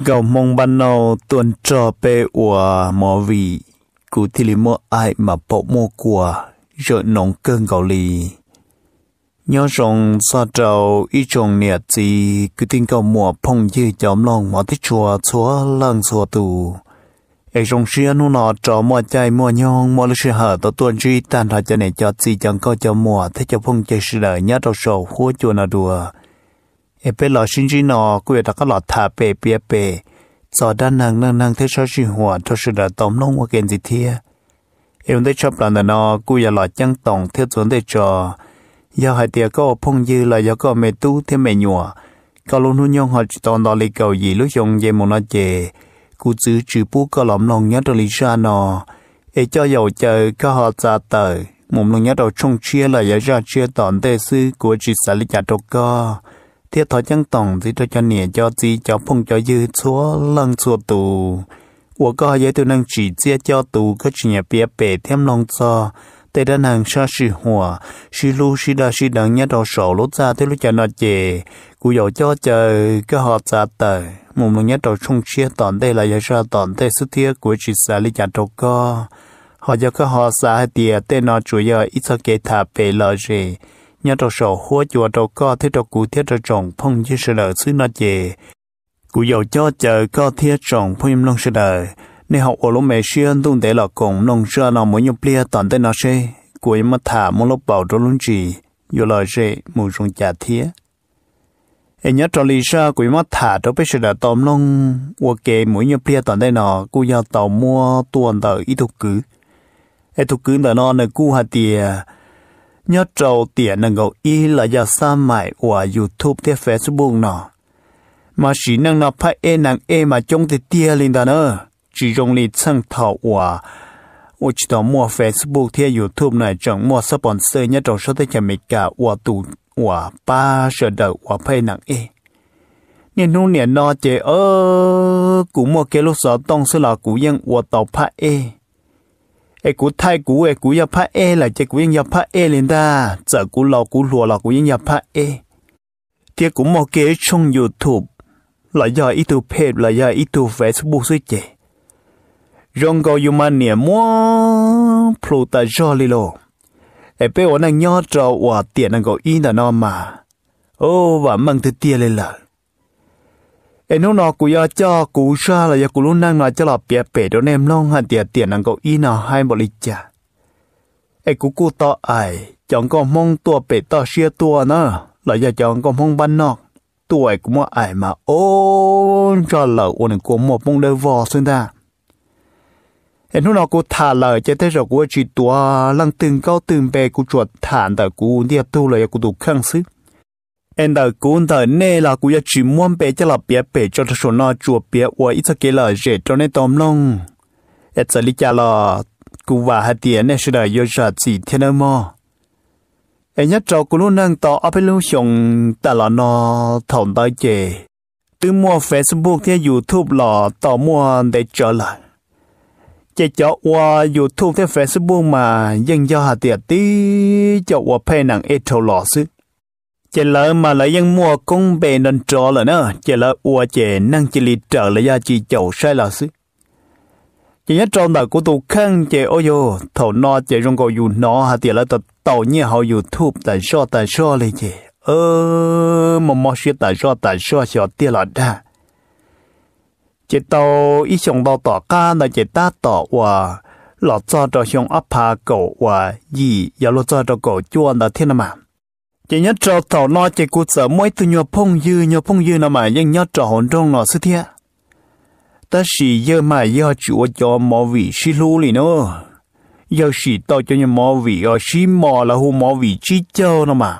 gầu mong ban nô tuần trò bê ủa mò vị cụ thì lì mò ai mà bộ mô của rồi nóng cơn gầu lì nhớ rằng sa trâu ý trồng nẹt gì cứ tin cầu mùa phong dư chóm lòng mà thích chùa chúa lăng chùa tù ai rong xia nu nọ trò mò chạy mò nhong mò lư sư hở tổ tuần duy tan thọ cho này cho gì chẳng có cho mùa thế cho phong chơi sư đời nhớ đầu sầu húa chùa nào đùa เอเปลอชินจีนอกูเอตก็หลอดทาเปเปียเปจอด้านนางนางนางเทชอชิหัวทศดาตอมลงว่าเกณฑ์สิเทียเอ็มได้ชอบหลานนอกูอย่าหลอดจังตองเทศสวนได้จอยาหายเตียก็พงยือลอยาก็เมตู้เทเมยัวก็ลงนุ่นยองหอดตอนดอลิเกาหยีลุยงเยมนาเจกูจื้อจื้อปูก็หลอมลงยัดลิชานอเอเจ้าเหยาเจอก็หอดจาเตอมุมลงยัดเอาชงเชียลอยาจาเชียตอนเตซื้อกูจิสาลิจัดก็ thiệt thọ chân tổng gì cho cho nè cho gì cho phong cho dư chúa lăng chúa tù của có giấy tôi năng chỉ chia cho tù các chủ nhà bia bể thêm lòng cho tê đa nàng xa sĩ hùa sĩ lu sĩ đa sĩ đằng nhá đầu sổ lốt ra thế lúc chờ nó chề cụ dầu cho chờ cái họ ra tờ mùng lòng nhá đầu sung chia tòn đây là giờ ra tòn đây sức thiết của chị xã lý chặt đầu co họ cho cái họ xã hay tiề tê nó chủ yếu ít cho kê thả bể lỡ rồi nhà trò sổ hóa chùa trò co thế trò cụ thiết trò trồng phong chứ sự lợi xứ nó chề cụ dầu cho chờ co thiết trồng phong im long sự lợi nên học ở lúc mẹ anh tung để lọ cùng nông sơ nó mỗi nhập lia toàn tên nó xe cụ im mà thả một lúc bảo trò luôn chỉ dù lời rệ mù rung chả thiết em nhớ trò lì sa quỷ mắt thả trò biết sự đã tóm lông qua kề mỗi nhập lia toàn đây nọ cụ giao tàu mua tuần tờ ít thuộc cứ em thuộc cứ là nọ nơi cụ hà tìa nhớ trâu tiền năng gầu y là giờ sa mại của YouTube thế Facebook nó. Mà chỉ năng nó phải e năng e mà trong thì tia lên đó nữa. Chỉ dùng lý chân đó mua Facebook 贴 YouTube này chẳng mua mua sponsor cả ba phải lúc cái là tàu phát 十本书，一种说的前面个我读我八十的我配能诶。年中年那节呃，古莫给路少东是老古用我倒拍诶。ai cú thay cú ai cú nhập e là chơi cú nhập e lên ta giờ cú lò cú lùa là cú nhập e tiếc cú mò kế trong youtube là do ít phê là do ít facebook suy chế rong go yu mua plu ta bé ổn anh nhớ trò hòa tiền anh gọi in là nó mà ô và mang thứ tiền lên là em nó nó cũng ya cho cú xa là ya cú luôn năng là cho là bịa bể đó em long hẳn tiền năng cậu y nào hai lịch cha em cú cú to ai chẳng có mong tua bể to xia tua nữa là ya chẳng có mong ban nọ tuổi cũng mà ai mà ôn cho lỡ của một mong đỡ vò xuyên ta em nó nó cú thả lời cho tới rồi cú chỉ tua lăng từng cao từng bề cú chuột thản tờ cú đi tu là ya cú đủ khăng sức em đã cũng thở nè là cũng ya chỉ muốn bé cho là bé bé cho số nó chuột bé và ít cái là dễ cho nên tóm long ít giờ lý cha là cũng và hạt tiền nè sẽ là yêu sợ gì thế nào mà em nhất cho cũng luôn đang tỏ áp lực xuống, ta là nó thòng tới chè từ mua Facebook theo YouTube là tỏ mua để trở lại chỉ cho qua YouTube theo Facebook mà dân do hạt tiền tí cho qua pay nặng ít thầu lọ xứ chỉ lỡ mà lại dân mua công bề nên trò là nữa chỉ lỡ ua chỉ năng chỉ lì trở là ra chỉ chậu sai là xí chỉ nhất trong đời của tụ khăn chỉ ôi yo thầu no chỉ trong cầu dù nó hà tiền là tập tàu như họ dù thụp tại sao tại sao lên chỉ ơ mà mò xí tại sao tại sao sao tiền là đa chỉ tàu ý xong tàu tỏ ca là chỉ ta tỏ hòa lọt cho cho xong áp hà cầu hòa gì giờ lọt cho cho cầu chuan là thiên mà chỉ nhớ trò thảo lo chỉ cố sợ mỗi từ nhọ phong dư nhọ phong dư nó mà nhưng nhớ trò hồn trong nó sư thiệt ta chỉ giờ mà giờ chúa cho mò vị xí lú lì nó giờ chỉ tao cho nhà mò vị ở xí mò là hù mò vị chi châu nó mà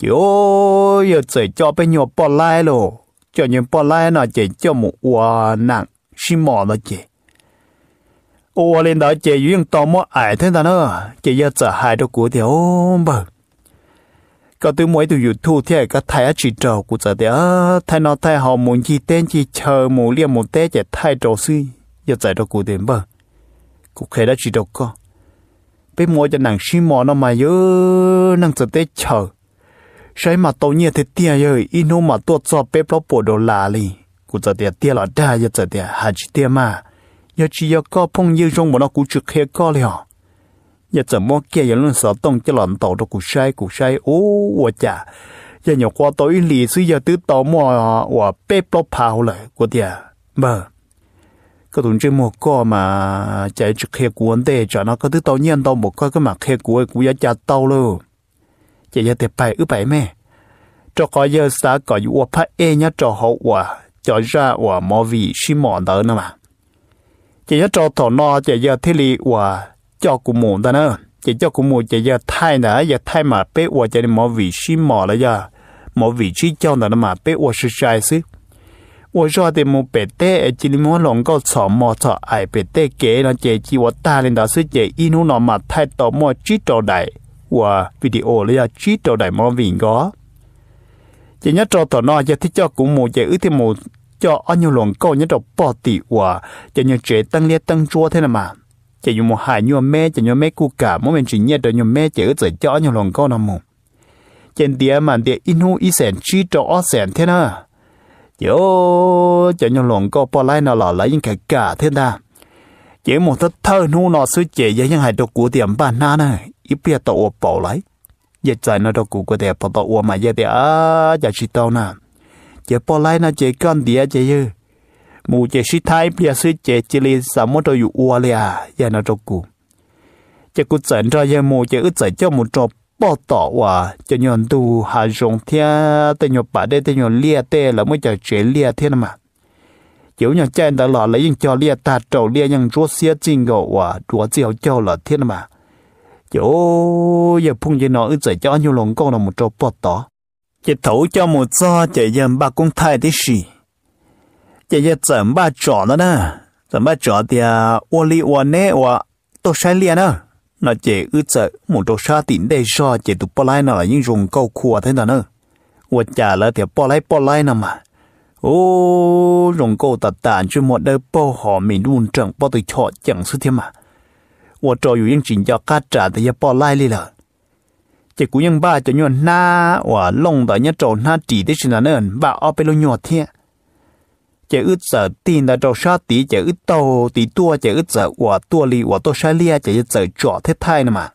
chỉ ô giờ chỉ cho bên nhọ bỏ lại lô cho nhà bỏ lại nó chỉ cho một quả nặng xí mò nó chỉ ô lên đó chỉ dùng tao mò ai thế ta nữa, chỉ giờ chỉ hai đứa cú thì ô ก็ตัวมวยตัวอยู่ทูเที่ยก็ไทยจีเจ้ากูจะเดียไทยนอไทยหอมมุนจีเต้นจีเชอหมูเลี้ยหมูเต้จะไทยโจซื้ออย่าใจตัวกูเดิมบ่กูเคยได้จีดก็ไปมัวจะหนังชิมอนอมาเยอะนั่งจะเต้เชอใช้มาตัวเนี่ยเตี้ยเยอะอีโนมาตัวจอบเป๊ะเพราะปวดโดนลาลีกูจะเดียเตี้ยหลอดได้อย่าจะเดียหาจีเตี้ยมาอย่าจีเยอะก็พงยืดจงบนกูจุดเคก็เลยอ่ะ giờ giờ mua kia giờ luôn sợ tông cho lợn tổ đó cụ sai cụ sai ô ô chả giờ nhiều qua tối lì suy giờ tứ tàu mò và bếp lốp phao lại của tia mà cái tuần trước mua co mà chạy trực khe cuốn tê cho nó có tứ tàu nhiên tàu một coi cái mặt khe cuốn cụ giá chà tàu luôn chạy giờ tiệp bài ứ bài mẹ cho coi giờ sáng có yu phát e nhá cho hậu quả cho ra quả mò vị xí mò đỡ nữa mà chạy giờ cho tàu nó chạy giờ thế lì quả cho cụ mù ta nữa chỉ cho cụ mù chỉ giờ thay nữa giờ thay mà bé uo chỉ mỗi vị trí mò là giờ mỗi vị trí cho nó mà bé uo sẽ sai xí, uo cho thì mù bé té chỉ mỗi lòng có sợ mò sợ ai bé té kế nó chỉ chỉ uo ta lên đó xứ chỉ inu nó mà thay tổ mò trí tổ đại uo video là giờ trí tổ đại mò vị có chỉ nhớ cho tổ nó giờ thích cho cụ mù chỉ ứ thì mù cho anh nhiều lòng câu nhớ đọc bỏ tỷ uo chỉ nhớ chế tăng liệt tăng chúa thế là mà chỉ dùng một hai nhau mẹ chỉ nhau mẹ cu cả mỗi mình chỉ nhớ được nhau mẹ chỉ ở dưới chó nhau lòng con nằm mù trên địa mà địa inu ý sen chi trọ sen thế nào yo chỉ nhau lòng con bỏ lại nó là lấy những cái cả thế na chỉ một thất thơ nu nó suy chế giờ nhưng hai đồ của tiệm bàn na này ít bia tàu bỏ lại giờ trái nó đồ của của tiệm bỏ tàu mà giờ thì à giờ chỉ tàu na chỉ bỏ lại nó chỉ con địa chỉ như mu che shi bia si che chi li sa mo to yu ua le a ya na to cho ye mu che u chai cho mu to bỏ tỏ và cho nhon tu hà rong thia lia tê là mới chờ chế lia thế mà chiếu nhon chen đã lọ lấy những cho lia ta trầu lia những rúa xia chinh gò và rúa cho là thế mà chỗ giờ phun gì nó ư chạy cho nhiều lòng con là một trò bỏ tỏ chỉ thấu cho một do chạy dầm bà cũng thay thế gì 姐姐怎么找的呢？怎么找的？我里我内我都晒脸呢。那姐儿子母都杀顶带说，姐都不来呢，英雄够苦 thế nào nữa. 我家了点不来不来呢嘛。ô rồng cô tạt tàn chứ một đời bao họ mình luôn chẳng bao tôi chọn chẳng xuất thế mà. 我找有人请教家长的也不来了。chỉ cũng ยังบ้าจะย้อนหน้าว่าลงแต่เนี่ยโจหน้าจีได้ชนะเนินบ้าเอาไปลงหยอดเทีย chế ít giờ tin là trâu sát tí chế ít tàu tí tua chế ít giờ quả tua li quả tua sai lia chế ít giờ trọ thế thai nè mà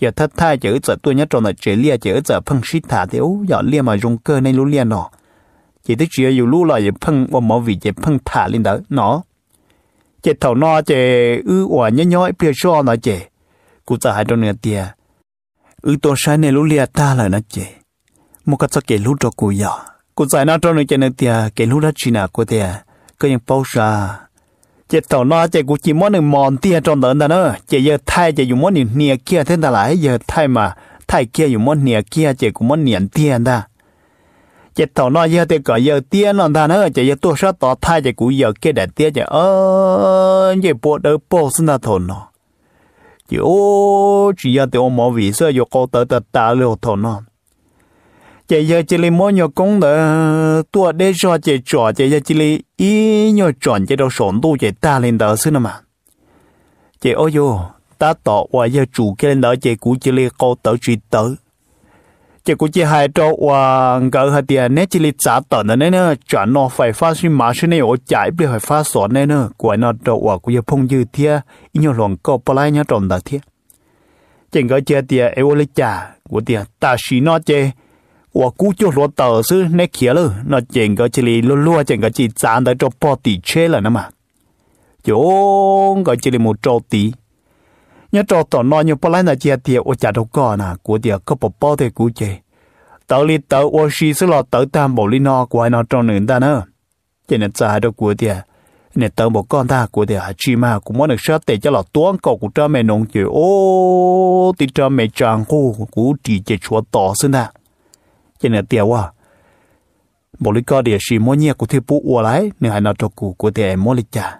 giờ thế thai chế ít giờ tua nhất trâu là chế lia chế ít giờ phân sinh thả thì ố giờ lia mà dùng cơ nên lú lia nọ chỉ tức chỉ dù lú lại chế phân và mọi vị chế phân thả lên đó nọ chế thầu no chế ư quả nhớ nhói bia cho nó chế cụ ta hai trong nửa tia ư tua sai nên lú lia ta là nó chế một cách sao kể lú cho cụ giờ กูใจน่าจ้องใจนึกเตียเกลูละจีน่ากูเตียก็ยังเป้าชาเจ็ดต่อหน้าเจ็ดกูจีมอหนึ่งมอนเตียจนเดินแต่เนอะเจ็ดเยอะไทยเจ็ดอยู่มอหนึ่งเนียเกียเท่นตาหลายเยอะไทยมาไทยเกียอยู่มอเนียเกียเจ็ดกูมอเนียนเตียนตาเจ็ดต่อหน้าเยอะเตียก็เยอะเตียนนอนตาเนอะเจ็ดเยอะตัวชาต่อไทยเจ็ดกูเยอะเกียแต่เตียเจ็ดเออเจ็ดปวดเออปวดสุนัขทนเนาะ chỉ ô chỉ giờ tôi mò vì sợ yo cô tới tới ta liều thọ nó chị giờ chị li mỗi nhiều công đó, tua để cho chị cho chị giờ chị li ý nhiều chọn chị đâu sổn đủ chị ta lên đó xí nữa mà chị ôi vô ta tỏ qua giờ chủ cái lên đỡ chị của chị li câu tớ truy tớ chị của chị hai trâu qua gỡ hai tiền nét chị li trả tờ nữa nên nữa chọn nó phải phát sinh mà sinh này ở chạy bị phải phát sổ nên nữa của nó trâu qua cũng giờ phong dư thia ý nhiều lòng có bờ lại nhá tròn đỡ thia chị gỡ chị tiền em lấy trả của tiền ta xí nó chơi 我估就罗导是那起了，那整个这里落落整个去站在这跑地车了呢嘛，就个这里没着地。nhớ trò tỏ nó như bà lại là chia tiệt ô chả đâu có nà của tiệt có bộ bao thế cú chê tàu li tàu ô xì sẽ lo tàu tam bộ li nó của nó trong nền ta nữa cho nên cha đâu của tiệt nên tàu bộ con ta của tiệt chỉ mà cũng muốn được sát tệ cho lọ tuấn cầu của cha mẹ nông chịu ô thì cha mẹ chàng cô của chỉ chỉ chúa tỏ xin chỉ là tiêu à bộ lý có địa sĩ mua nhẹ của thiên phụ ua lái nên hãy nói cho cụ của thầy em mua lịch cha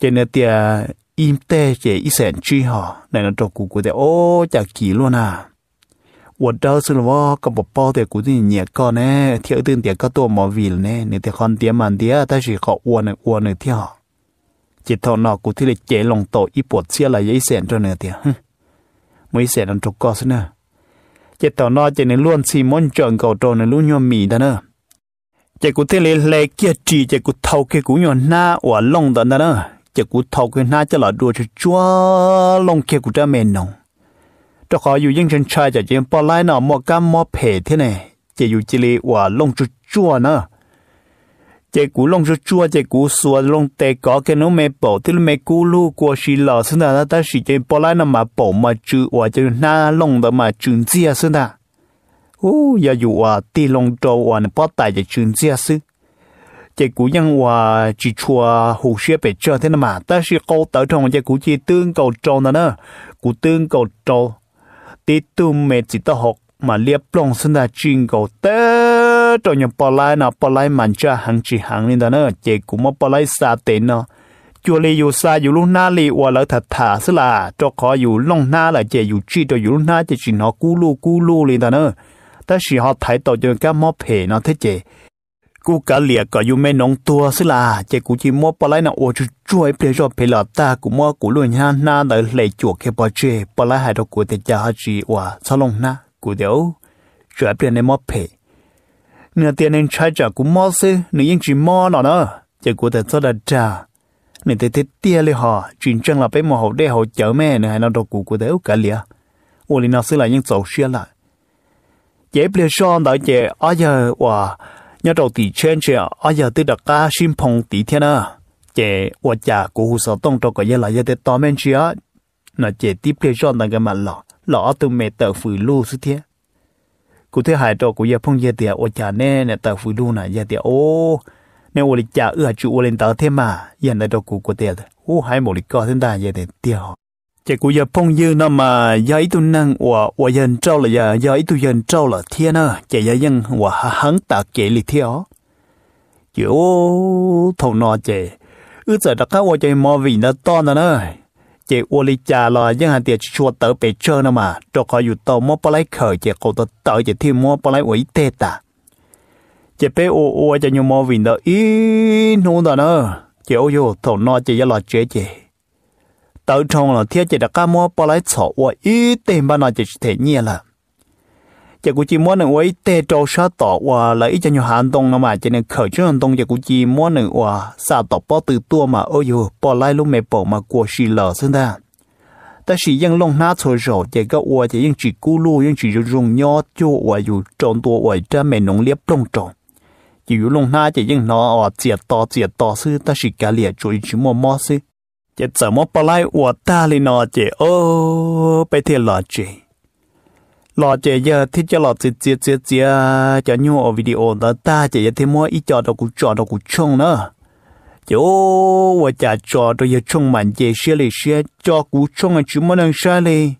chỉ là tiền im tê chỉ ít sẹn truy họ này nói cho cụ của thầy ô chả kỳ luôn à ua đâu xin lỗi có một bao thầy của tiền nhẹ con nè thiếu tiền tiền có tổ mỏ vì nè nên thầy con tiền màn tiền ta chỉ họ ua nè ua này theo chỉ thọ nọ của thầy lịch chế lòng tổ ít bột xia là dễ sẹn cho nè tiền mấy sẹn ăn trục co xin nè จะต่อนอเจในล้วนซีมอนจอนเก่าโตในลุ่นยอมมีดาเนอจะกูเทเลเลเกียจีจะกูเท่าเกกูยอนหน้าอวลงดาเนอจะกูเท่าเกหน้าจะหลอดดัวจะจ้วลงเกกูจะเมนนองจะขออยู่ยิ่งชันชายจะเจียมปอไลหน่อหมอกกัมหมอเพที่ไหนจะอยู่จิลีอวลงจุดจ้วเนอ这古弄是做这古说弄得搞个弄没保，这没咕噜过去了，是那那但是这本来那么保嘛就我就那弄的嘛准子啊是那，哦要有啊，地弄着我那不带着准子啊是，这古样我只说胡说白扯的那嘛，但是高头上这古只 tương cầu 着那呢，古 tương cầu 着，地都没几多好嘛，连不弄是那军 cầu 的。ตัวอย่างปลายนะปลายมันจะหังจีหังนี่นะเนอะเจกุมปลายซาเตนเนาะจูเลยอยู่ซาอยู่ลูกหน้าลีว่าแล้วถัดถาสละจะขออยู่ลงหน้าละเจอยู่จีตัวอยู่ลูกหน้าจะจีนอกู้ลูกกู้ลูกเลยนะเนอะแต่สิเขาไถตัวจนก็มอเพเนาะเทเจกูกะเหลียก็อยู่ไม่นองตัวสิล่ะเจกูจีมัวปลายนะโอ้ช่วยช่วยเปลี่ยนชอบเพลอตากูมัวกูลุ่นหน้าหน้าเลยเลยจวกแค่ปอเจปลายหายตัวกูแต่จะหาจีว่าสลงนะกูเดี๋ยวช่วยเปลี่ยนในมอเพ nửa tiền nên trai trả cũng mò xí nửa yên chỉ mò nó nữa chỉ của thật rất đặt trả nửa thế thế tiền lì họ chuyển chân là bé mò hậu đe hậu chở mẹ nửa hai nó đồ cũ của thế cả lìa ô lì nó xí là những sầu xia lại chế bia son đó chế ai giờ wow nhà đầu tỷ trên chế ai giờ tới đặt ca sim phong tỷ thiên à chế và chả của hồ sơ tông trong cái giờ lại giờ tới to men chia nó chế tiếp bia son đang cái mặt lọ lọ từ mẹ tờ phủi lu sư thiên cụ thể hai trò của giờ phong giờ tiệt ô chả nè nè tàu phụ đu nè giờ ô nè ô lịch chả ưa lên tàu thêm mà giờ này trò của của tiệt ô hai một lịch co thêm ta giờ tiệt chỉ của giờ phong giờ nó mà tu năng ô ô giờ trâu là giờ giờ tu giờ trâu là thiên à chỉ giờ ô hắn ta kể lịch thiên chỉ ô thầu nọ chỉ ư giờ đặc cá ô chỉ mò vì nó to nè nơi chị ô lý cha là dân hàng tiệt chua tớ bể chơ nó mà cho khỏi dù tàu mua khởi chị cổ tớ tớ chị thêm mua bao ủy tê chị bé ô ô cho nhiều mua vịn đó ý nô đó nữa chị ô dù thầu nó chị là chế chị tớ trong là thiết chị đã cá mua bao sọ ô ý tên ba nó chị thể nhiên là จะกูจีม้วนหนึ่งไว้เตะโจชาต่อว่าเลยจะอยู่หานตรงนะมาจะเนี่ยเข่าชื่อตรงจะกูจีม้วนหนึ่งว่าสาต่อป้อตือตัวมาโอ้ยปอไล่ลูกเมปอมากลัวสีเหล่อซึ่งแต่ส是ยังลงหน้าโซโซจะก็ว่าจะยังจีกู้ลู่ยังจีจะรุ่งยอดจู่ว่าอยู่จนตัวว่าจะไม่นงเลียบตรงจงอยู่ลงหน้าจะยังนออเจียดต่อเจียดต่อซื้อแต่สิกาเลียจุยจีม้อมอซื้อจะ怎อ不来我大理呢？姐哦，被天了姐。lọ chế giờ thì cho lọ chế chế chế chế cho nhau ở video đó ta chế giờ thì mua ít cho đâu cũng cho đâu cũng chung nữa chỗ và chả cho đâu giờ chung mạnh chế xe lì xe cho cũng chung là chỉ mới ăn xe lì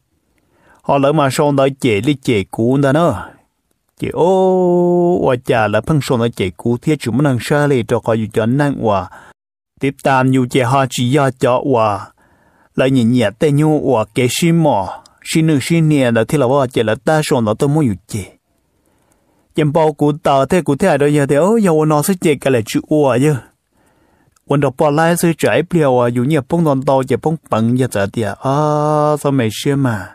họ lỡ mà xong đó chế lì chế cũ đó nữa chế ô và chả là phân xong đó chế cũ thì chỉ mới ăn xe lì cho coi cho năng hòa tiếp tam dù chế họ chỉ do cho hòa lại nhìn nhẹ tay nhau hòa cái sim mỏ xin nữ xin nè là thì là vợ chị là ta sồn là tôi muốn yêu chị chẳng bao cụ ta thế cụ thế đâu giờ thì ô giờ nó sẽ chết cái là chữ ua chứ quân đọc bỏ lại sự trái biểu à dù như phong đoàn tàu chỉ phong bằng giờ giờ thì à, à sao mày xem mà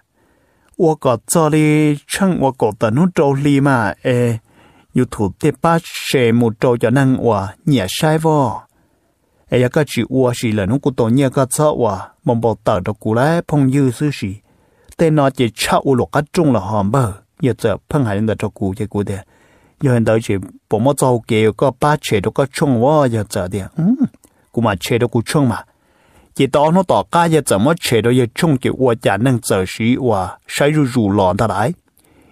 ua có cho đi chăng ua có tận hút trâu mà ê dù thủ tế ba xe một trâu cho năng ua nhẹ sai vô ê ya các chữ ua là nó cụ tổ nhẹ các sợ ua mong bỏ tờ đọc cụ lại phong dư sư xì tên nó chỉ cho u lục các trung là hòm bờ giờ giờ phân hành lên cho cụ cái cụ đấy giờ hiện tại chỉ bộ mất dầu kêu có ba chế đó có trung vó giờ giờ đi, um cụ mà chế đó cụ trung mà chỉ đó nó tỏ cái giờ giờ mất chế đó giờ trung chỉ u chả năng giờ sĩ u sai ru ru lòn ta đấy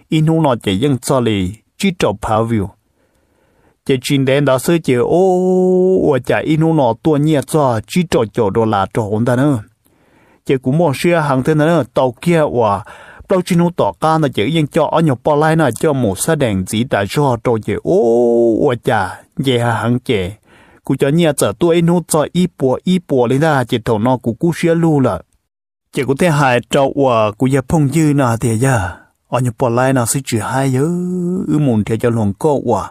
in hú nó chỉ vẫn cho lì chỉ cho phá view chỉ chín đến đó sư chỉ ô u chả in hú nó tua nhiệt cho chỉ cho chỗ đồ là chỗ hồn ta nữa chỉ cũng một xưa hàng thế nữa tàu kia và đâu chỉ nó tỏ ca là chỉ yên cho ở nhiều bao lai là cho một sa đèn gì đã cho tôi chỉ ô và chả về hàng chè cụ cho nhà chở tôi nó cho ít bùa ít bùa lên ra chỉ thầu nó cụ cú xưa lu là chỉ có thể hại cho và cụ giờ phong dư là thế giờ ở nhiều bao lai là sự chỉ hai nhớ muốn thì cho lòng cô và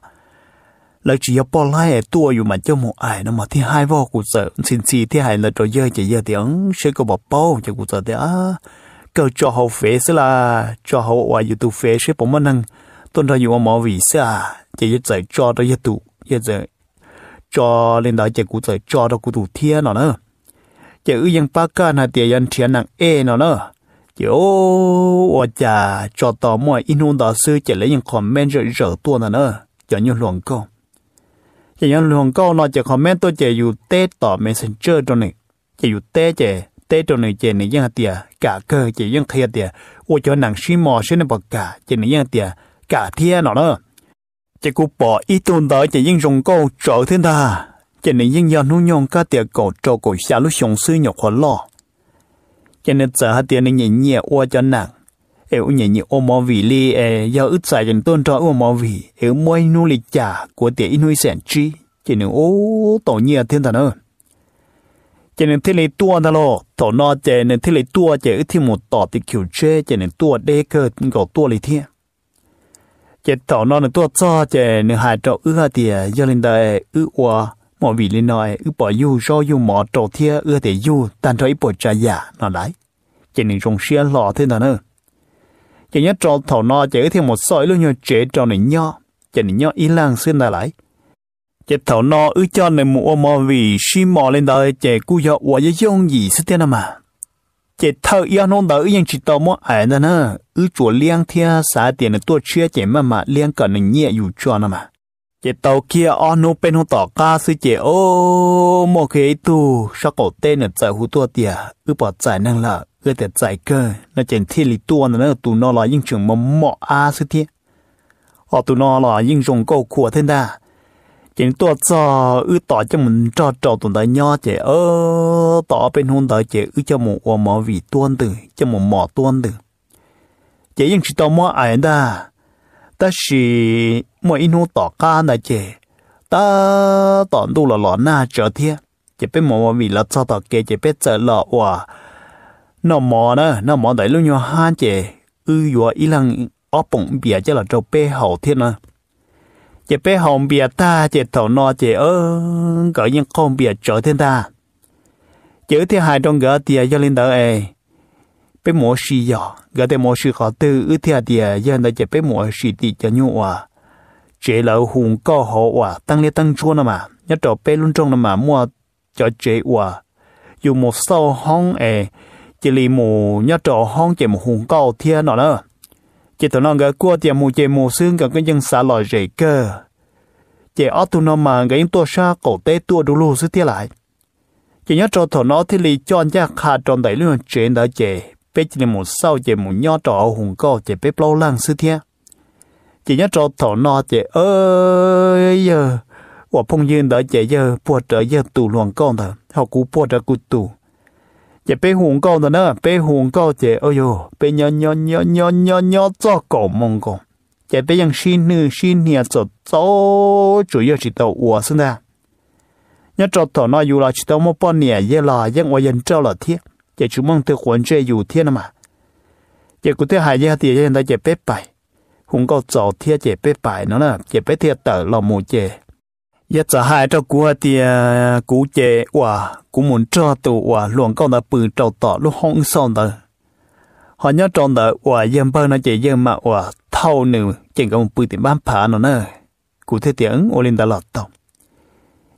ลักจียปอลไล่ตัวอยู่มันเจ้าหมูไอ้นะมาที่ให้ว่ากูเจอสินสีที่ให้เราจะเยอะจะเยอะเดี๋ยวเชื่อก็บอกเป้าจะกูเจอเดี๋ยวก็จะเขาเฟสละจะเขาว่าอยู่ตัวเฟสใช่ผมมันนั่งต้นเราอยู่ว่าหมอวีซ่าจะยึดใจจอเรายึดตุยึดใจจอเล่นได้จะกูเจอจอเรากูตุเทียนเนอะจะอื้อยังป้าก้านาเตียยันเทียนหนังเอเนอะเดี๋ยวว่าจะจอต่อมวยอินุนต่อซื้อจะเลยยังคอมเมนต์เยอะๆตัวนั่นเนอะจะยุ่งหลวงก็ chỉ nhân luồng câu nó chỉ comment tôi chỉ dù tê tỏ messenger cho này chỉ dù tê chỉ tê này chỉ này dân tiệt cả cơ chỉ dân kia tiệt ô cho nàng xí mò xí này bậc cả chỉ này dân tiệt cả thiên nó đó chỉ cú bỏ ít tuần tới chỉ dân dùng câu trở thiên ta chỉ này dân dân nuôi nhon cả tiệt cổ trâu cổ xa lúc sống sư nhọc khó lo chỉ này giờ hạt tiệt này nhẹ nhẹ ô cho nàng eu nhẹ nhẹ ôm mò vì li e do ướt xài chân tôn cho ôm mò vì eu môi nu lịch trả của tiệ in nuôi sản chi chỉ nên ô tổ nhia thiên thần ơi chỉ nên thế này tua đó lo tổ nó chỉ nên thế này tua chỉ ướt thêm một tỏ thì kiểu chê chỉ nên tua đê cơ gọi tua lý thiên chỉ tổ nó nên tua cho chỉ nên hai trâu ưa thì à, giờ lên đời ưa qua mò vì lên nói ưa bỏ yêu do yêu mò trâu thiên ưa thì yêu tan cho ít bỏ trà giả nó lại chỉ nên dùng xe lọ thiên thần ơi chỉ nhớ trò thầu no chỉ thêm một sợi luôn nhờ chế trò này nho chỉ này nho ý lang xuyên đại lại chỉ thầu no ư cho này mua mò vì xi mò lên đời chỉ cú yo ủa với dông gì sức tiền à mà chỉ thơ yêu non đời yên chỉ tao mò ai đó nữa ư chùa liang thia xả tiền là tua chia chỉ mà mà liang cẩn này nhẹ dù cho nó mà chỉ tàu kia onu bên hông tỏ ca sư chỉ ô một cái tu sao cổ tên này chạy hú tua tiền ư bỏ chạy năng là cái tệ giải cơ nó chẳng thiên lý tuôn nó tụ nó là những trường mà mọ a sư thiên họ tụ nó là những rồng câu của thiên đa, chỉ tua cho ư tỏ cho mình cho trò tụi đời nho chè, ơ tỏ bên hôn đời chè, ư cho một ổ mỏ vị tuôn từ cho một mỏ tuôn từ chè những chỉ tao mỏ ai đa, ta chỉ mỏ in hôn tỏ ca là chỉ ta tỏ đủ là lọ na trở thiên chè bên mỏ vị là cho tỏ kê, chè bên trở lọ hòa nó mò đó nó mò đại lúc nhau ha chè ư vừa ý lăng ó bụng bìa chứ là trâu bê hậu thiên à chè bê hậu bìa ta chè thầu nọ chè ơ cỡ những con bìa trở thiên ta chữ thì hai trong gỡ tiền cho lên đỡ ê bê mò xì giò gỡ tiền mò xì khó tư ư thiên tiền cho nên chè bê mổ xì tì cho nhu à chế lỡ hùng co hộ à tăng lên tăng chua nó mà nhất trâu bê luôn trong nó mà mua cho chế à dù một sau hong ê e, chỉ li mù nhớ trò hong chỉ một hùng cao thiên nọ nữa chỉ tụi nó gỡ cua tiền mù chỉ mù xương gần cái dân xã lòi rễ cơ chỉ ở tụi nó mà cái tua sa cổ tế tua đủ lù xứ tia lại chỉ nhớ trò thọ nó thì li cho nhà khá tròn đầy luôn chuyện đó chỉ bé chỉ mù sau chỉ mù nhớ trò hùng cao chỉ biết lâu lang xứ tia chỉ nhớ trò thọ nó chỉ ơi giờ 我碰见的姐姐，或者也堵乱讲的，好姑或者姑堵。也被红高的呢，被红高姐，哎呦，被鸟鸟鸟鸟鸟鸟做狗梦狗，也被人新女新年做做主要知道我是呢。nhớ trọ thọ nó dù là chỉ tao một bọn nhẹ là dân ngoài dân trâu là thiết chỉ chúng mong từ quần chơi dù thiết mà chỉ cũng thế hai giờ thì dân ta chỉ bếp bài không có trò thiết chỉ bếp bài nó là chỉ bếp thiết tờ là một chỉ 一只海这古的古节哇，古门这都哇，乱搞的不找到，路红上的，好像找的哇，原本那节原嘛哇，套呢，这个不点办法了呢，古特点我领导老到，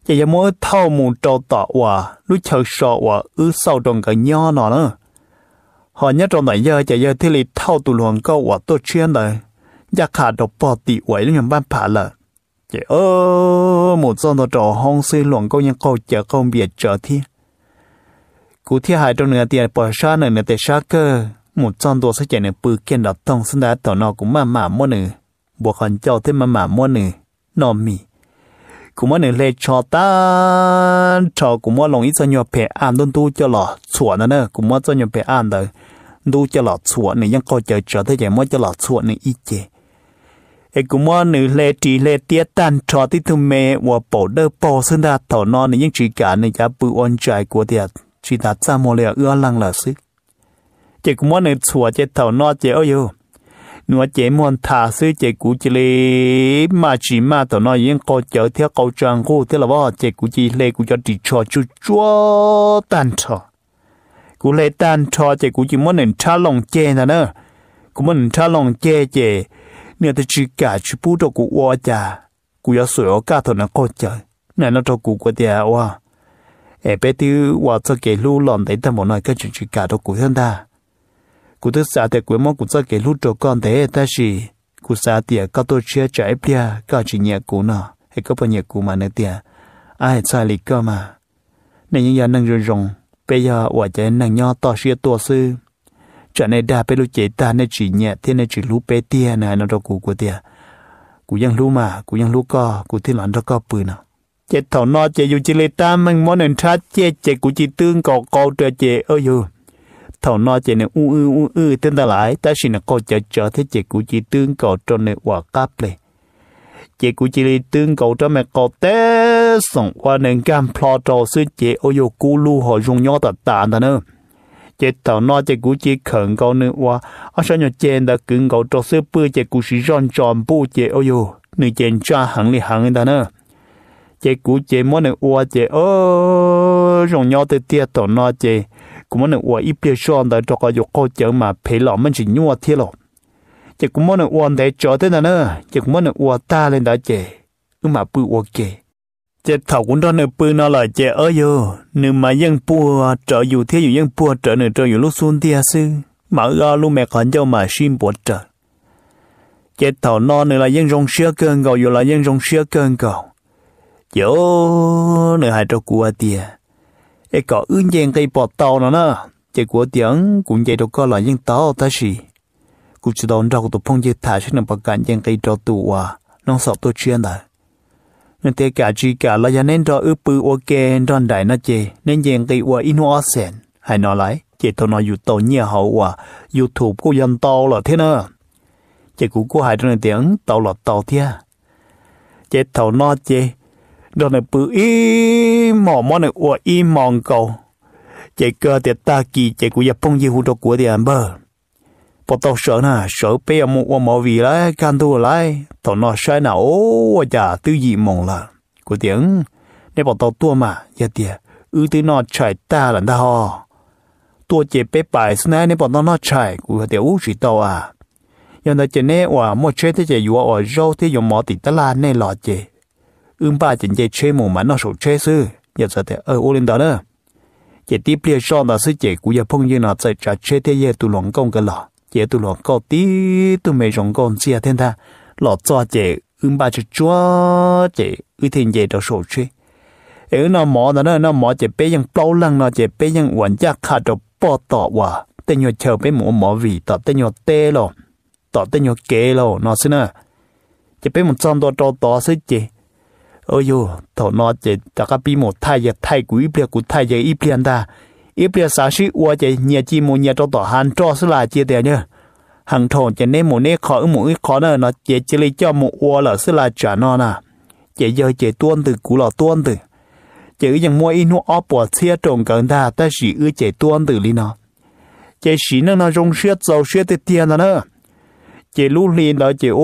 这也没套木找到哇，路桥少哇，二少中个鸟了呢，好像找的要这要这里套都乱搞哇，都圈的，一卡都包底，我领办法了。chị ơ một giờ nó trò hong xí luồng câu nhân câu chờ không biết trở thi cú thi hại trong nửa tiền bỏ xa nửa nửa tệ xa cơ một trăm đô sẽ chạy nửa bự kiện đặt tông xin đã tỏ nó cũng mà mà mua nửa buộc khẩn cho thêm mà mà mua nửa nó mì cũng mà nửa lệ cho ta cho cũng mà lòng ít cho nhiều phe an đun tu cho lọ chuột nữa nè cũng mà cho nhiều phe an đời đu cho lọ chuột nửa nhân câu chờ trở thế chạy mua cho lọ chuột nửa ít chế. เอกุมอนือเลตีเลเตียตันทอที่ทุเมว่าปอดเดอปอซึ่งดาต่อนอนในยังจีการในจะปูออนใจกวเดียจีดาจาโมเลเอือลังละซึเจกุมอนในสัวเจเต่านอเจอาอยู่หนัวเจมอนทาซื้อเจกูจิเลมาจีมาต่อนอยังกอเจอเทียกอจังกูเที่วว่าเจกูจีเลกูจอดิชอจุจ้วตันทอกูเลตันทอเจกูจีมอนหนึ่งชาลงเจนะเนอะกูมอนชาลงเจเจ nè thì chỉ cả chỉ bút cho cụ oa cha cụ ya sửa cả thằng nó coi chơi nè nó cho cụ quay tiền oa em bé tiêu oa cho cái lũ lòn đấy ta muốn nói cái chuyện chỉ cả cho cụ thân ta cụ tức xa thì cụ mong cụ cho cái lũ cho con thế ta chỉ cụ xa tiền các tôi chia trái bia các chỉ nhà cụ nó hay có bao nhà cụ mà nữa tiền ai sai lịch cơ mà nên những giờ năng rồi rồng bây giờ oa chạy năng nhau to xia to sư chuyện này đã bị lúc chế ta nên chỉ nhẹ thế nên chỉ lú bé tia này nó đâu cũ của tia cũ ยัง lú mà cũ ยัง lú co cũ thiên lãn đâu co bự nào chế thầu nó chế dù chỉ lấy ta mang món nên thắt chế chế cũ chỉ tương cọ cọ trời chế ơi dù thầu nó chế này u u u u tên ta lại ta xin là coi chờ chờ thế chế cũ chỉ tương cọ cho này quả cáp lệ chế cũ chỉ lấy tương cọ cho mẹ cọ té sống qua nên cam plo trò sư chế ôi dù cú lu họ dùng nhau tạt tàn ta nữa chế tàu nó chế cú chế khẩn câu nữa wa ở sao nhở chế đã cứng câu trâu sư bự chế cú sĩ rong tròn bu chế ôi oh yo nữ chế cha hằng li hẳn đó nữa chế cú chế mỗi nữ wa chế ơ oh, rong nhau tới tiệt tàu nó chế cũng mỗi nữ wa ít biết rong đã cho cái dục câu chớ mà phê lọ mình chỉ nhua thiệt lọ chế cũng mỗi nữ wa để cho thế nào nữa chế cũng mỗi nữ wa ta lên đó chế ư mà bự wa chế chết thảo cũng đó nửa bư nó là chết ở yo nửa mà dân bùa trở dù thế dù dân bùa trở nửa trở dù lúc xuân tia à sư mà ra lúc mẹ còn cho mà xin bùa trở chết thảo nó nửa là dân rong xưa cơn cầu dù là dân rong xưa cơn cầu yo nửa hai trâu cua tia e có ưng gen cây bọt tàu nó nè chết của tiếng cũng chạy đâu có là dân tàu ta gì cũng chỉ đón đâu tụi phong chế thả sẽ nằm bạc cạn gen cây trâu tụ à nó sợ tôi chuyên đấy แต่กาจีกาลายเน้นรออือปือโอเกนรอนได้นะเจเน้นเยงกีว่าอินโนอเซนให้นอไหลเจตนออยู่ตัวเนี่ยเขาว่า YouTube กูยันโตหรอเท่เนอะเจกูกูหายตรงเตียงโตหลอดโตเทียเจเท่านอเจดอนปืออีหมอมอนอวอีมองเกาเจเกอเตตากีเจกูอย่าปงยีหูดอกกัวเดียนเบอร์ปตอสือน่ะเสือเปยมวมอวีไลกันตัวไลตอนอชายน่ะโอ้ว่าจะตื้อยมองละกูเถียงในปตอตัวมาเยาเตียอือตีนอชายตาหลันตาหอตัวเจ็บเปไปสนะในปตอนอชายกูเตียวชีตอ่ะยันตาเจเน่ว่ามอเชที่จะอยู่อ่อโจที่ยมอติตลาดในหลอดเจ อืมป้าจินเจเชมูมันนอสูเชซื้อยาจะเตเออโอูลินตอนะเจตีเปลี่ยนชอนตาซื้อเจกูอย่าพงยืนอใจจัดเชที่เยตุหลงกงกันหรอ chế tụ lo có tí tụ mày rong con chia thiên ta lo cho chế ưng ba chế cho chế ư thiên chế đó sổ chế ở nó mỏ nó nó mỏ chế bé yang bao lăng nó chế bé yang hoàn giác khá đồ bỏ tọ hòa tên nhờ chờ bé mỏ mỏ vì tọ tên nhờ tê lọ tọ tên nhờ kê lọ nó xin à chế bé một trăm đô đô tọ xin chế ôi yo thọ nó chế ta cái bi một thay giờ thay quý bia của thay giờ ít bia ta 一不啥事我这业绩么业做到喊做是哪几点呢？hàng thổ chỉ nên một nét khó một ít khó nữa nó chỉ chỉ lấy cho một ô là sẽ trả nó nè chỉ giờ chỉ tuôn từ cũ là tuôn từ chỉ rằng mua in nó óp bỏ xe trồng ta ta ư chỉ tuôn từ đi nó chỉ chỉ nó nó rong xiết dầu xiết tiền nó nữa chỉ lúc liền đó chỉ ô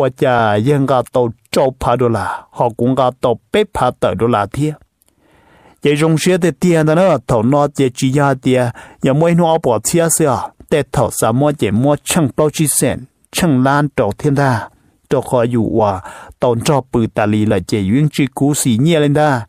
ô chà dân tàu trâu phá đô la họ cũng gà tàu bếp phá tờ đô la thiệt chế dùng xe để tiền đó nó thầu nó chế chỉ ra tiền nhà mỗi nó bỏ chia sẻ để thầu sa mua chế mua chẳng bao chỉ sen chẳng lan trầu thiên đa cho khỏi dù hòa tồn cho bự ta lì là chế duyên chi cú xì nhẹ lên đa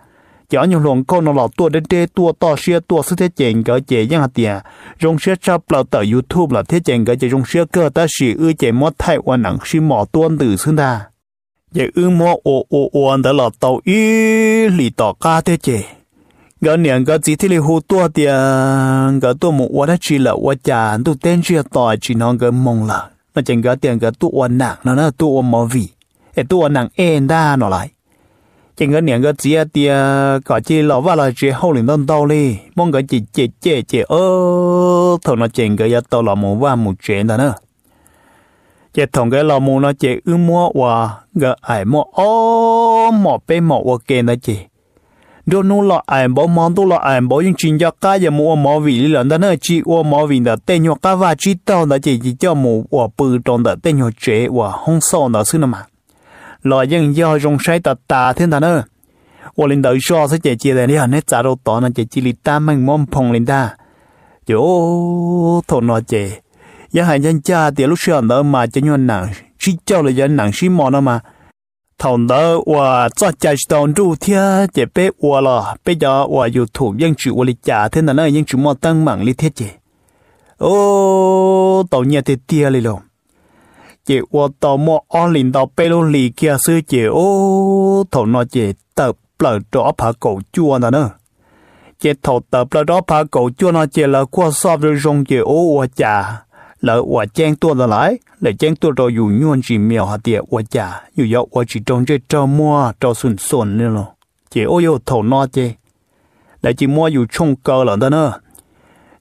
cho nhung luồng câu nó lọ tua đến đê tua to xe tua sức thế chèn cỡ chế dân hạt tiền rong xe cho bờ tờ youtube là thế chèn cỡ chế rong xe cơ ta xì ư chế mua thay quan nặng xì mỏ tuôn từ xương đa vậy ư mua ô ô ô đó là tàu y lì tỏ ca thế chế 个两个集体里好多的，个多么我的去了，我家都等去到去那个梦了，那整个点个多我难，那那多我毛味，哎多我难按哒那来，整个两个集的，个去老娃了之后领到到哩，梦个姐姐姐姐哦，头那整个要到老母娃母卷的呢。chị thằng cái lò mù nó chị ư mua và gờ ải mua ô mỏ bê mỏ và kê nó chị do nu lo ai bo mon tu lo ai bo yung chin ya ka ya mu mo vi li lan da na chi wo mo vi da te nyo ka va chi ta da chi chi cho mu wo pu ton da te nyo che wa hong so na su na ma lo yang yo rong sai ta ta thiên da na wo lin da sho sa che chi da ni ne cha ro to na che chi li ta mang mom phong lin da yo to no che ya han yan cha ti lu sha na ma che nyo na chi cho le yan na shi mo na ma thông đó, du lo, bây giờ 同的我做家事当中天就被我了，被叫我有土养猪我的家，天那那养猪莫当忙的天姐，哦，到年的爹里了。chị ô tô mô ô lìn đò bê lô lì kia sư chị ô thổ nó chị tờ bờ đó phá cổ chua nè nè chị thổ tờ bờ đó phá cổ chua nó chị là qua so với rong chị ô ô chà là 我见多的来，来见多着有原住苗下的我家，又要我去种这周末找孙孙的咯，这我有头脑的，来这末有冲高了的呢，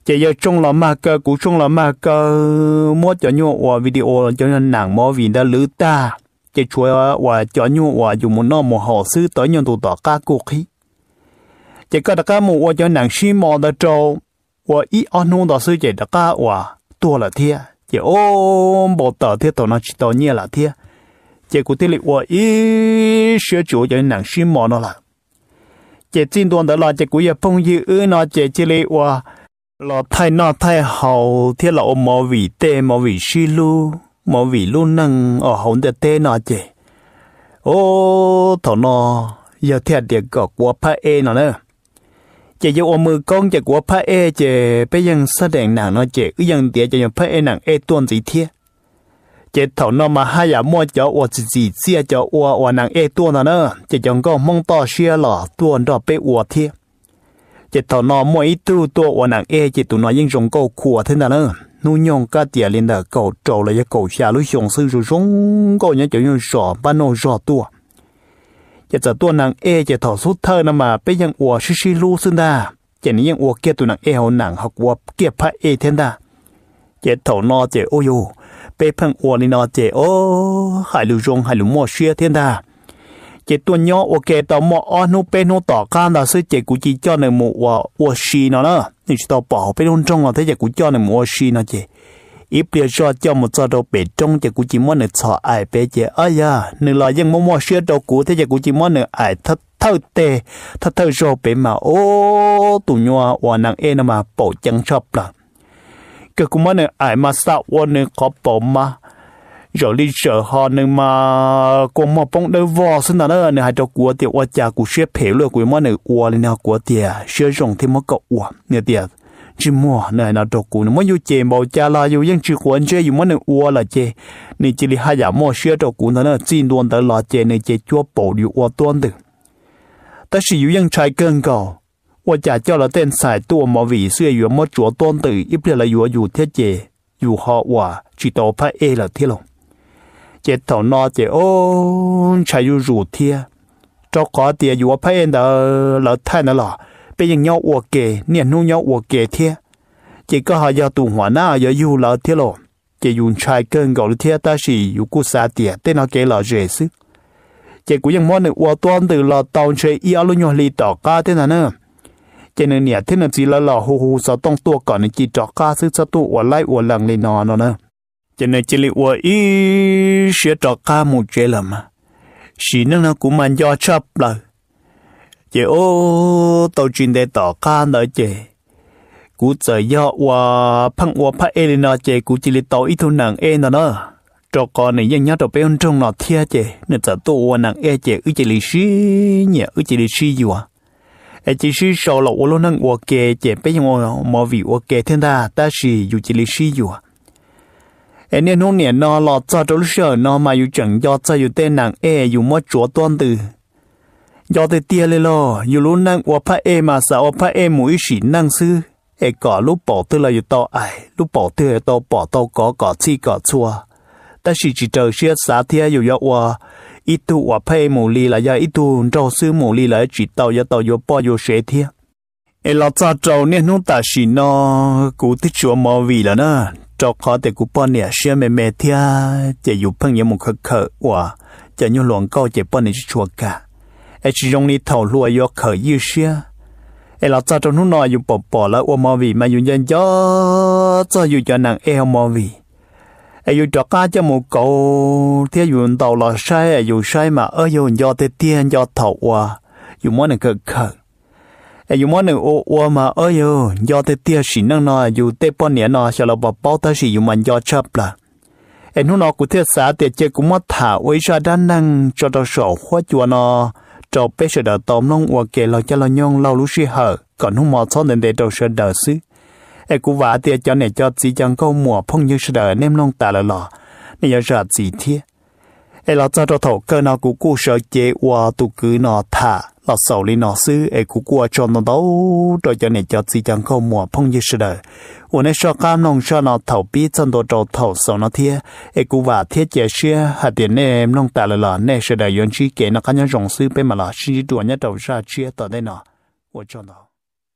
这要种了嘛个，古种了嘛个，莫叫你我 video 叫你难莫为的鲁大，这除了我叫你我就莫那么好事，当然都大家过去，这个大家莫我叫难心莫的着，我一安弄到世界大家话。多了天，这哦没到天到那去到热了天，这古地里我一学就有能心毛了啦。这进段的啦，这古也朋友呃那这这里我老太那太好，天老毛为爹毛为师路毛为路能哦红的爹那这，哦头那要天的个国派哎那呢。chị yêu ôm mưa con chị của pha e chị bây giờ sa đèn nàng nó chị cứ dần tiệt cho nhau pha e nàng e tuôn gì thiệt chị thầu nó mà hai nhà mua cho ô chị gì chia cho ô ô nàng e tuôn nó nữa chị chồng con mong to xia lọ tuôn đó bé ô thiệt chị thầu nó mua ít tu tua ô nàng e chị tụi nó nhưng dùng câu khua thế nào nữa nu nhong cả tiệt lên đờ cầu trầu là cái cầu xa lối xuống sư rồi xuống câu nhớ chữ nhung sọ ba nô sọ จะจะตัวนางเอจะถอดสุดเธอนะมาเป็นยังอัวชิชิลูซึ่งดาจะนี้ยังอัวเกียตัวนางเอเอาหนังหักวัวเกียบพระเอเทนดาเจ็ดถอนอเจโอยูเปเพิ่งอัวนี่นอเจโอหายลูจงหายลูมัวเชียเทนดาเจ็ดตัวย่อโอเคต่อมออนุเปนุต่อการดาซึ่งเจกูจีจ้อในหมู่วัวอัวชีนอเนอะนี่จะต่อป่อไปโดนจงเราถ้าเจกูจ้อในหมู่อัวชีนอเจ ít bia cho cho một cho đồ bể trong cho cũng chỉ muốn được sợ ai bé chứ ơi ya nửa lo dân mua mua sữa đồ cũ thế cho cũng chỉ muốn được ai thật thâu tê thật thâu cho bể mà ô tụ nhua và nàng em mà bỏ chân shop là cái cũng muốn được ai mà sao quan nửa có bỏ mà rồi đi sợ họ nửa mà còn một bông đỡ vò xin là nửa hai cho của tiệt qua cha của xe phèo luôn của mà nữa qua lên nào của tiệt xe rồng thêm một cậu qua nửa tiệt chỉ mua nơi nào đồ cũ nó mới yêu chè bảo cha là yêu những chiếc quần chơi yêu mới nên ua là chơi, nên chỉ là hai giả mua xe đồ cũ nó là chín đoan tới là chơi, nên chơi chúa bảo điều ua đoan được ta chỉ yêu những trái cơn cầu ua cha cho là tên sai tua mà vì xưa yêu mất chúa đoan từ ít là là yêu yêu thế chè yêu họ ua chỉ tàu phải e là thế lòng chè thầu no chè ô trái yêu rủ thia cho có tiền yêu phải e là là thay nó là bây giờ nhau ủa kể niệm nu nhau ủa kể thế chỉ có họ do tù hỏa na giờ yêu lỡ thế lo chỉ dùng trai cơn gọi lỡ thế ta chỉ yêu cú sa tiệt thế nó kể lỡ dễ sức chỉ cũng ยัง món này ủa toàn từ lò tàu chơi yêu luôn nhau lì tỏ ca thế nào nữa chỉ nên niệm thế nào chỉ là lò hù hù sao tông tua còn chỉ trọ ca sức sao tu ủa lại ủa lằng lên nó nó nữa cho nên chỉ liệu ý sẽ trọ ca một chế lầm mà chỉ nó cũng mang do chấp lời chị ô tàu chuyện để tỏ ca đó chị cú chờ yo wa phăng wa phá ê lên chị cú chỉ lấy tàu ít thôi nàng ê nó cho con này nhân nhớ tàu bên trong nọ thia chị nên giờ tụ wa nàng ê chị ư chị lấy xí nhỉ ư chị lấy xí gì wa ê chị xí sau lọ wa luôn nàng wa kê chị bây giờ mà vị wa kê thiên ta ta xí ư chị lấy xí gì wa ê nên hôm nay nó lọ cho trâu sờ nọ mà ư chẳng do cho ư tên nàng ê ư mất chúa tuân từ ยอดเตียเลยล่ออยู่รู้นั่งว่าพระเอมาสาวพระเอหมุยฉีนั่งซื้อ เอกอลูกปอตัวเราอยู่ต่อไอลูกปอตัวต่อปอต่อกอกอชี่กอชัวแต่สิจิเจอเชียสาเทียอยู่ยอว่าอิตุวว่าพระเอหมูลีลายาอิตุเจ้าซื้อหมูลีลายจิตเต่ายาเต่าอยูปอยูเสเทีย เอเราจาเจ้าเนี่ยนุ่งตาฉีนอ กูที่ชัวมอวีแล้วนะ จอกขอแต่กูป้อนเนี่ยเชื่อแม่แม่เทีย จะอยู่เพิ่งยังมุขเขอว่าจะยุหลวงก็จะป้อนในชัวกะไอชิยงนี่เท่ารัวยกเขยยืเชียไอเราจะจนหุ่นนอยอยู่ปอบปอแล้วอวมอวีมาอยู่ยันยอจะอยู่ยันนางเอวมอวีไออยู่จอก้าจะมูเกาเที่ยอยู่เต่าเราใช้ไออยู่ใช้มาเอออยู่ยอเตี้ยนยอเท่าว่าอยู่มอหนึ่งเกิดเขยไออยู่มอหนึ่งโอวมาเอออยู่ยอเตี้ยสินั่งนอยอยู่เตปอนเหนียนอชะเราบอกเป้าตาสิอยู่มันยอชับละเอ็นหุ่นนอกูเทียสาเตียเจกูมอถ่าไว้ชาด้านนั่งจอดสอหัวจัวนอ trâu bé sợ đỡ tôm nông hoặc kể lo cho lo nhông lâu lũ suy hở còn không mò cho nên để trâu sợ đỡ xứ ai cũng vả tiệt cho này cho chỉ chẳng câu mùa phong như sợ đỡ nem nông tà lờ lò này giờ sợ gì thế ai lo cho trâu thổ cơ nó cũng cố sợ chế hòa tụ cứ nó thả là sầu li nó sư e cú cua cho nó đâu rồi cho này cho chỉ chẳng không mua phong như sự đời ở nơi sao cam nông sao nó thầu bi chân đồ trầu thầu sầu nó thiê e cú và thiết chế xưa hạt tiền này em nông tạ là là này sự đời yên chi kể nó cá nhân rồng sư bên mà là sư đuổi nhất đầu ra chia tờ đây nọ ở cho nó